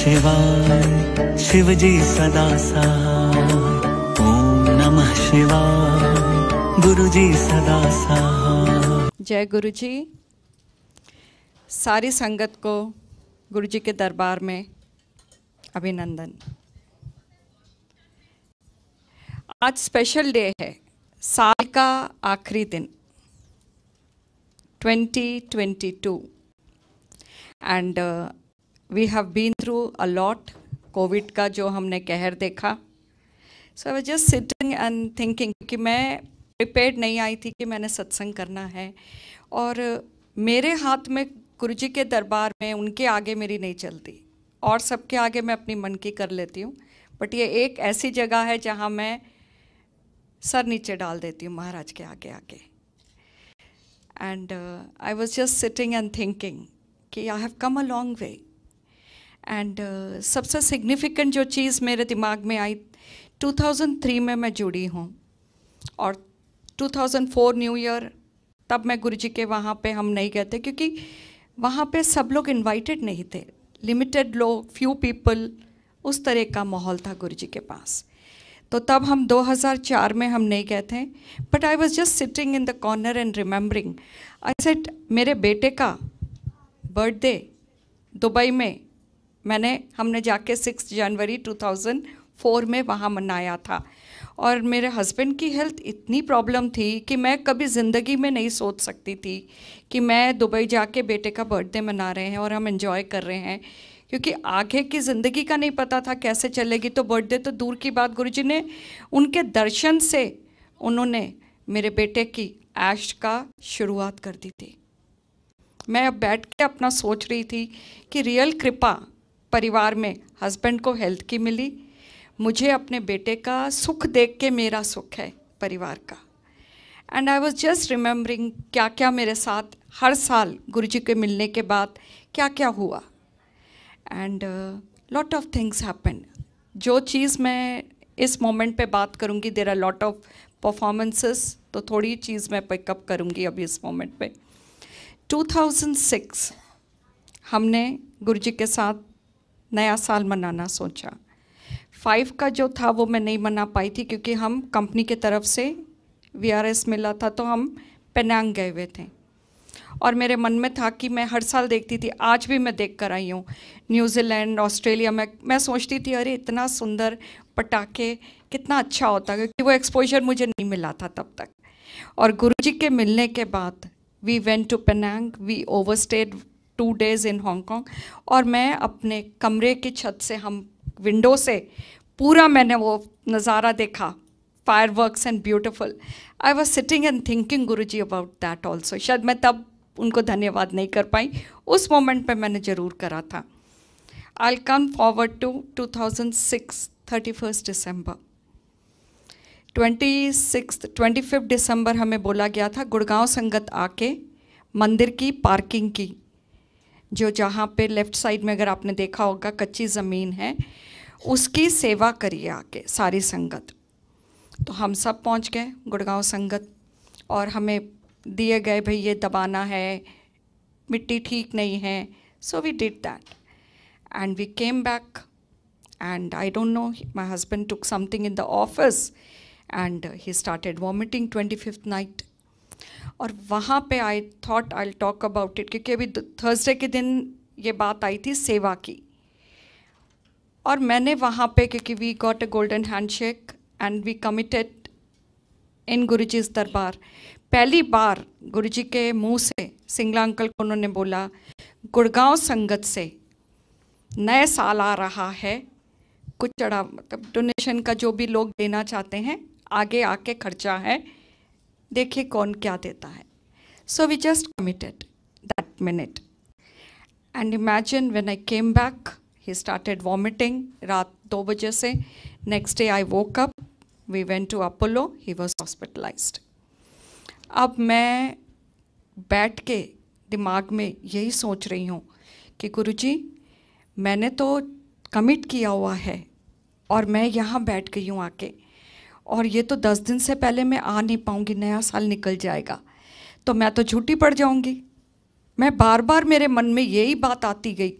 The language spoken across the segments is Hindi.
शिवाय शिवजी सदा सहाय ओम नमः शिवाय गुरुजी सदा सहाय जय गुरुजी सारी संगत को गुरुजी के दरबार में अभिनंदन आज स्पेशल डे है साल का आखिरी दिन 2022 and we have been through a lot COVID का जो हमने कहर देखा so I was just sitting and thinking कि मैं प्रिपेयर नहीं आई थी कि मैंने सत्संग करना है और मेरे हाथ में गुरु जी के दरबार में उनके आगे मेरी नहीं चलती और सबके आगे मैं अपनी मन की कर लेती हूँ बट ये एक ऐसी जगह है जहाँ मैं सर नीचे डाल देती हूँ महाराज के आगे आगे and I was just sitting and thinking कि I have come a long way and uh, सबसे सिग्निफिकेंट जो चीज़ मेरे दिमाग में आई 2003 में मैं जुड़ी हूँ और 2004 न्यू ईयर तब मैं गुरु जी के वहाँ पे हम नहीं गए थे क्योंकि वहाँ पे सब लोग इनवाइटेड नहीं थे लिमिटेड लोग फ्यू पीपल उस तरह का माहौल था गुरु जी के पास तो तब हम 2004 में हम नहीं गए थे but I was just sitting in the corner and remembering I said मेरे बेटे का बर्थडे दुबई में मैंने हमने जाके सिक्स जनवरी 2004 में वहाँ मनाया था और मेरे हस्बैंड की हेल्थ इतनी प्रॉब्लम थी कि मैं कभी ज़िंदगी में नहीं सोच सकती थी कि मैं दुबई जाके बेटे का बर्थडे मना रहे हैं और हम इन्जॉय कर रहे हैं क्योंकि आगे की ज़िंदगी का नहीं पता था कैसे चलेगी तो बर्थडे तो दूर की बात गुरु ने उनके दर्शन से उन्होंने मेरे बेटे की ऐश का शुरुआत कर दी थी मैं अब बैठ के अपना सोच रही थी कि रियल कृपा परिवार में हस्बैंड को हेल्थ की मिली मुझे अपने बेटे का सुख देख के मेरा सुख है परिवार का and I was just remembering क्या क्या मेरे साथ हर साल गुरु जी के मिलने के बाद क्या क्या हुआ and lot of things happen जो चीज़ मैं इस मोमेंट पे बात करूँगी there are lot of performances तो थोड़ी चीज़ मैं पिकअप करूँगी अभी इस मोमेंट पे 2006 हमने गुरु जी के साथ नया साल मनाना सोचा फाइव का जो था वो मैं नहीं मना पाई थी क्योंकि हम कंपनी के तरफ से वीआरएस मिला था तो हम पेनांग गए हुए थे और मेरे मन में था कि मैं हर साल देखती थी आज भी मैं देख कर आई हूँ न्यूजीलैंड ऑस्ट्रेलिया में मैं सोचती थी अरे इतना सुंदर पटाखे कितना अच्छा होता क्योंकि वो एक्सपोजर मुझे नहीं मिला था तब तक और गुरुजी के मिलने के बाद we went to Penang we over two days in Hong Kong और मैं अपने कमरे की छत से हम विंडो से पूरा मैंने वो नज़ारा देखा fireworks and beautiful I was sitting and thinking Guru ji about that also शायद मैं तब उनको धन्यवाद नहीं कर पाई उस मोमेंट पर मैंने ज़रूर करा था I come forward to two thousand six thirty first December twenty six twenty fifth December हमें बोला गया था गुड़गांव संगत आके मंदिर की पार्किंग की जो जहाँ पे लेफ़्ट साइड में अगर आपने देखा होगा कच्ची ज़मीन है उसकी सेवा करिए आके सारी संगत तो हम सब पहुँच गए गुड़गांव संगत और हमें दिए गए भाई ये दबाना है मिट्टी ठीक नहीं है so we did that and we came back and I don't know my husband took something in the office and he started vomiting twenty fifth night और वहाँ पे I thought I talk about it क्योंकि अभी थर्सडे के दिन ये बात आई थी सेवा की और मैंने वहाँ पे क्योंकि we got a golden handshake and we committed in Guru ji दरबार पहली बार गुरु जी के मुंह से सिंगला अंकल को उन्होंने बोला गुड़गांव संगत से नए साल आ रहा है कुछ चढ़ा मतलब डोनेशन का जो भी लोग देना चाहते हैं आगे आके खर्चा है देखिए कौन क्या देता है so we just committed that minute and imagine when I came back he started vomiting रात दो बजे से next day I woke up we went to Apollo he was hospitalised अब मैं बैठ के दिमाग में यही सोच रही हूँ कि गुरुजी मैंने तो कमिट किया हुआ है और मैं यहाँ बैठ गई हूँ आके और ये तो दस दिन से पहले मैं आ नहीं पाऊँगी नया साल निकल जाएगा तो मैं तो झूठी पड़ जाऊँगी मैं बार बार मेरे मन में यही बात आती गई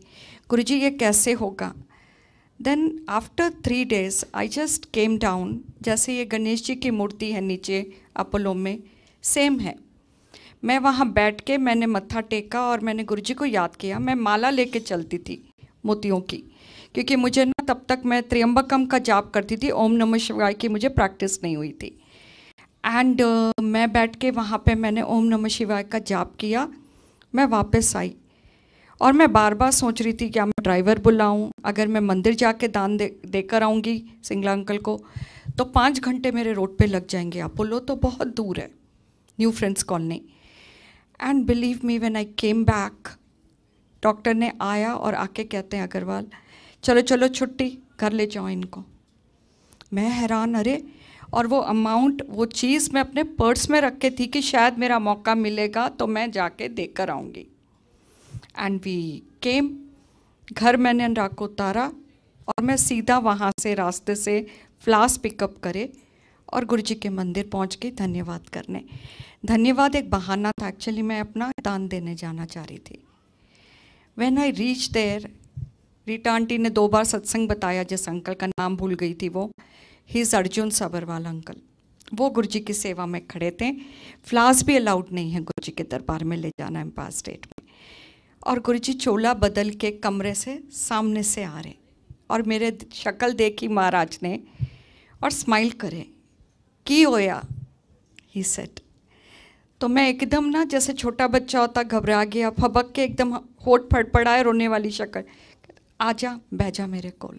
गुरु जी ये कैसे होगा then after three days I just came down जैसे ये गणेश जी की मूर्ति है नीचे अपोलो में सेम है मैं वहाँ बैठ के मैंने मत्था टेका और मैंने गुरु जी को याद किया मैं माला लेके चलती थी मोतियों की क्योंकि मुझे ना तब तक मैं त्रियम्बकम का जाप करती थी ओम नमः शिवाय की मुझे प्रैक्टिस नहीं हुई थी एंड uh, मैं बैठ के वहाँ पे मैंने ओम नमः शिवाय का जाप किया मैं वापस आई और मैं बार बार सोच रही थी क्या मैं ड्राइवर बुलाऊँ अगर मैं मंदिर जा दान दे देकर आऊँगी सिंगला अंकल को तो पाँच घंटे मेरे रोड पर लग जाएंगे अपोलो तो बहुत दूर है New Friends Colony and believe me when I came back doctor ने आया और आके कहते हैं अग्रवाल चलो चलो छुट्टी कर ले जाओ इनको मैं हैरान अरे और वो अमाउंट वो चीज़ मैं अपने पर्स में रख के थी कि शायद मेरा मौका मिलेगा तो मैं जाके देकर आऊँगी एंड वी केम घर मैंने अनुराग को उतारा और मैं सीधा वहाँ से रास्ते से फ्लास पिकअप करे और गुरु जी के मंदिर पहुँच के धन्यवाद करने धन्यवाद एक बहाना था एक्चुअली मैं अपना दान देने जाना चाह रही थी when I reach there Rita aunty ने दो बार सत्संग बताया जिस अंकल का नाम भूल गई थी वो हिज अर्जुन सबरवाल अंकल वो गुरु जी की सेवा में खड़े थे फ्लास भी अलाउड नहीं है गुरु जी के दरबार में ले जाना एम्पायर स्टेट में और गुरु जी चोला बदल के कमरे से सामने से आ रहे और मेरे शक्ल देखी महाराज ने और स्माइल करे की होया ही सेट तो मैं एकदम ना जैसे छोटा बच्चा होता घबरा गया फबक के एकदम होठ फड़फड़ाए रोने वाली शक्ल आजा जा मेरे call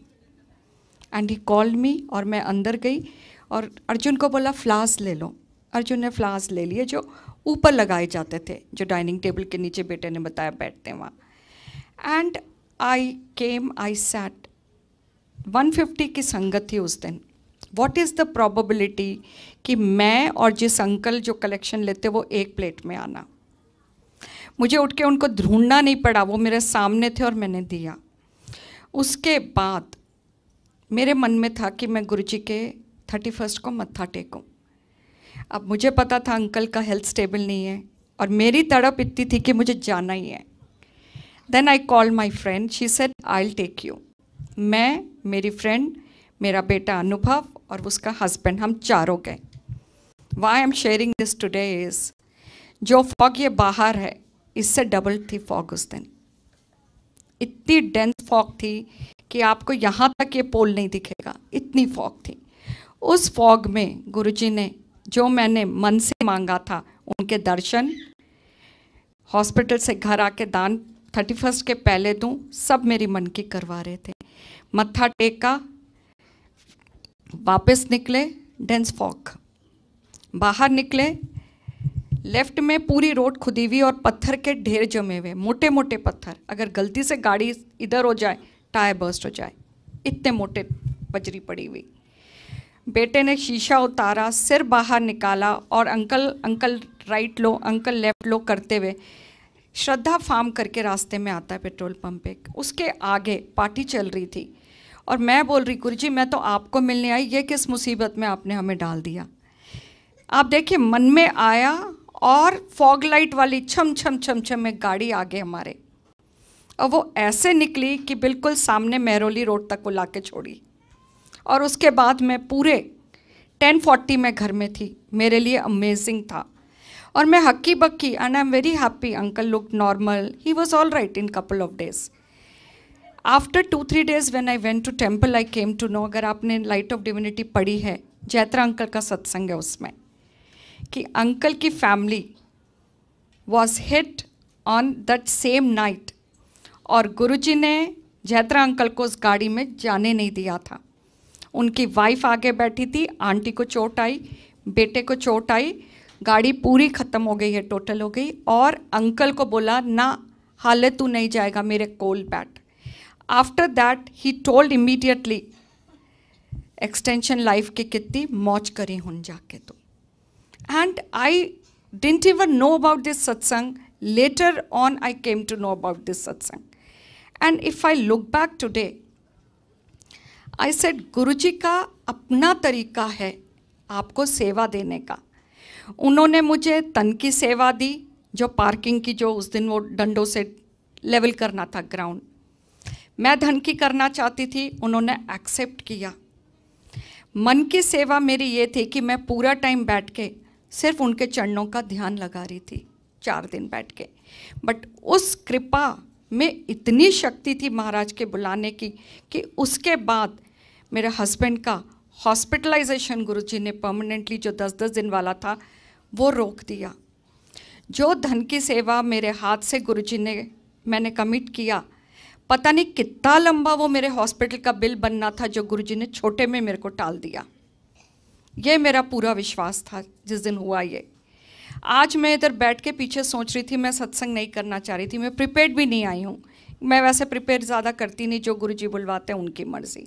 and he call me और मैं अंदर गई और अर्जुन को बोला फ्लास ले लो अर्जुन ने फ्लास ले लिए जो ऊपर लगाए जाते थे जो डाइनिंग टेबल के नीचे बेटे ने बताया बैठते वहाँ and I came I sat 150 की संगत थी उस दिन वॉट इज़ द प्रॉबिलिटी कि मैं और जिस अंकल जो कलेक्शन लेते वो एक प्लेट में आना मुझे उठ के उनको ढूंढना नहीं पड़ा वो मेरे सामने थे और मैंने दिया उसके बाद मेरे मन में था कि मैं गुरुजी के थर्टी फर्स्ट को मत्था टेकूँ अब मुझे पता था अंकल का हेल्थ स्टेबल नहीं है और मेरी तड़प इतनी थी कि मुझे जाना ही है then I call my friend she said I take you मैं मेरी फ्रेंड मेरा बेटा अनुभव और उसका हस्बैंड हम चारों गए why I am sharing this today is जो फॉग ये बाहर है इससे डबल थी फॉग उस दिन इतनी डेंस फॉग थी कि आपको यहाँ तक ये पोल नहीं दिखेगा इतनी फॉग थी उस फॉग में गुरुजी ने जो मैंने मन से मांगा था उनके दर्शन हॉस्पिटल से घर आके दान थर्टी फर्स्ट के पहले दूँ सब मेरी मन की करवा रहे थे मत्था टेका वापस निकले डेंस फॉक बाहर निकले लेफ्ट में पूरी रोड खुदी हुई और पत्थर के ढेर जमे हुए मोटे मोटे पत्थर अगर गलती से गाड़ी इधर हो जाए टायर बर्स्ट हो जाए इतने मोटे बजरी पड़ी हुई बेटे ने शीशा उतारा सिर बाहर निकाला और अंकल अंकल राइट लो अंकल लेफ्ट लो करते हुए श्रद्धा फार्म करके रास्ते में आता है पेट्रोल पंप पे उसके आगे पार्टी चल रही थी और मैं बोल रही गुरु जी मैं तो आपको मिलने आई ये किस मुसीबत में आपने हमें डाल दिया आप देखिए मन में आया और फॉग लाइट वाली छम छम छम छम में गाड़ी आगे हमारे और वो ऐसे निकली कि बिल्कुल सामने मेहरोली रोड तक को ला के छोड़ी और उसके बाद मैं पूरे 10:40 में घर में थी मेरे लिए अमेजिंग था और मैं हक्की बक्की and I am very happy uncle look normal he was all right in couple of days after two three days when I went to temple I came to know अगर आपने लाइट ऑफ डिविनिटी पढ़ी है जैत्रा अंकल का सत्संग है उसमें कि अंकल की family was hit on that same night और गुरुजी ने जैत्रा अंकल को उस गाड़ी में जाने नहीं दिया था उनकी वाइफ आगे बैठी थी आंटी को चोट आई बेटे को चोट आई गाड़ी पूरी ख़त्म हो गई है टोटल हो गई और अंकल को बोला ना हाले तू नहीं जाएगा मेरे call but after that he told immediately extension life की कितनी मौज करी हूं जाके तो And I didn't even know about this satsang. Later on, I came to know about this satsang. And if I look back today, I said Guru ji का अपना तरीका है आपको सेवा देने का उन्होंने मुझे तन की सेवा दी जो पार्किंग की जो उस दिन वो डंडों से लेवल करना था ग्राउंड मैं धन की करना चाहती थी उन्होंने एक्सेप्ट किया मन की सेवा मेरी ये थी कि मैं पूरा टाइम बैठ के सिर्फ उनके चरणों का ध्यान लगा रही थी चार दिन बैठ के बट उस कृपा में इतनी शक्ति थी महाराज के बुलाने की कि उसके बाद मेरे हस्बैंड का हॉस्पिटलाइजेशन गुरुजी ने परमानेंटली जो दस दस दिन वाला था वो रोक दिया जो धन की सेवा मेरे हाथ से गुरुजी ने मैंने कमिट किया पता नहीं कितना लंबा वो मेरे हॉस्पिटल का बिल बनना था जो गुरुजी ने छोटे में मेरे को टाल दिया ये मेरा पूरा विश्वास था जिस दिन हुआ ये आज मैं इधर बैठ के पीछे सोच रही थी मैं सत्संग नहीं करना चाह रही थी मैं प्रिपेयर भी नहीं आई हूँ मैं वैसे प्रिपेयर ज़्यादा करती नहीं जो गुरु जी बुलवाते हैं उनकी मर्ज़ी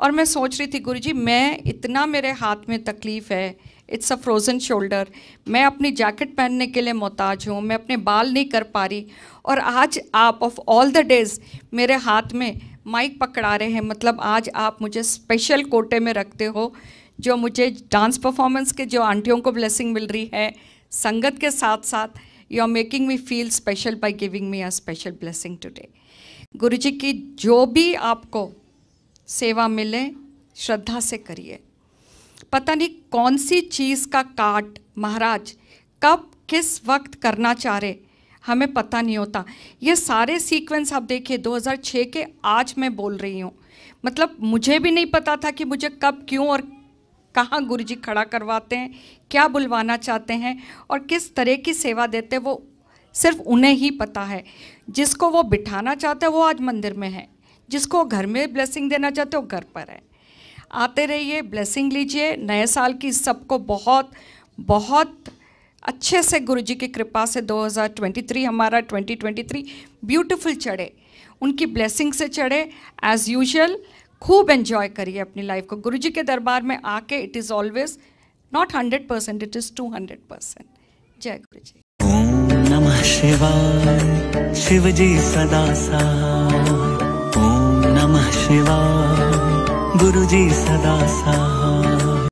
और मैं सोच रही थी गुरु जी मैं इतना मेरे हाथ में तकलीफ़ है इट्स अ फ्रोज़न शोल्डर मैं अपनी जैकेट पहनने के लिए मोहताज हूँ मैं अपने बाल नहीं कर पा रही और आज आप ऑफ ऑल द डेज़ मेरे हाथ में माइक पकड़ा रहे हैं मतलब आज आप मुझे स्पेशल कोटे में रखते हो जो मुझे डांस परफॉर्मेंस के जो आंटियों को ब्लेसिंग मिल रही है संगत के साथ साथ you are making me feel special by giving me a special blessing today Guru ji की जो भी आपको सेवा मिले श्रद्धा से करिए पता नहीं कौन सी चीज़ का काट महाराज कब किस वक्त करना चाह रहे हमें पता नहीं होता ये सारे सीक्वेंस आप देखिए 2006 के आज मैं बोल रही हूँ मतलब मुझे भी नहीं पता था कि मुझे कब क्यों और कहाँ गुरु जी खड़ा करवाते हैं क्या बुलवाना चाहते हैं और किस तरह की सेवा देते हैं वो सिर्फ उन्हें ही पता है जिसको वो बिठाना चाहते हैं वो आज मंदिर में है जिसको घर में ब्लेसिंग देना चाहते हो घर पर है आते रहिए ब्लेसिंग लीजिए नए साल की सबको बहुत बहुत अच्छे से गुरु जी की कृपा से 2023 हमारा 2023 ब्यूटीफुल चढ़े उनकी ब्लेसिंग से चढ़े एज़ यूजल खूब एंजॉय करिए अपनी लाइफ को गुरु जी के दरबार में आके it is always not hundred percent it is two hundred percent जय गुरु जी नम शिवा शिव जी सदा सा ओम नमः गुरु जी सदा सा